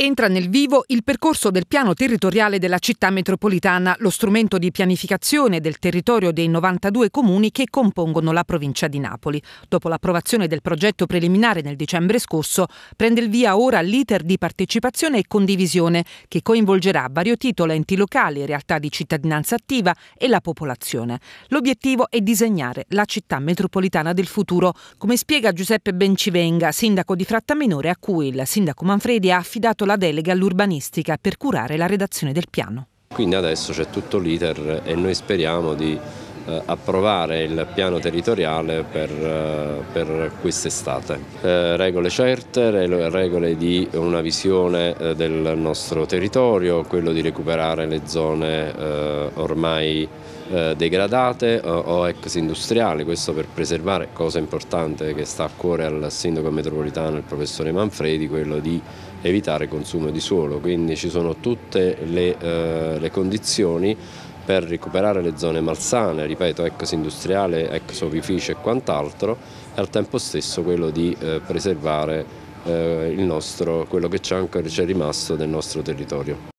Entra nel vivo il percorso del piano territoriale della città metropolitana, lo strumento di pianificazione del territorio dei 92 comuni che compongono la provincia di Napoli. Dopo l'approvazione del progetto preliminare nel dicembre scorso, prende il via ora l'iter di partecipazione e condivisione che coinvolgerà a vario titolo enti locali, realtà di cittadinanza attiva e la popolazione. L'obiettivo è disegnare la città metropolitana del futuro, come spiega Giuseppe Bencivenga, sindaco di Frattaminore, a cui il sindaco Manfredi ha affidato la delega all'urbanistica per curare la redazione del piano. Quindi adesso c'è tutto l'iter e noi speriamo di eh, approvare il piano territoriale per, eh, per quest'estate. Eh, regole certe, regole di una visione del nostro territorio, quello di recuperare le zone ormai degradate o ex industriali, questo per preservare, cosa importante che sta a cuore al sindaco metropolitano, il professore Manfredi, quello di evitare consumo di suolo, quindi ci sono tutte le, le condizioni per recuperare le zone malsane, ripeto, ex industriale, ex ovificio e quant'altro, e al tempo stesso quello di eh, preservare eh, nostro, quello che c'è ancora c'è rimasto del nostro territorio.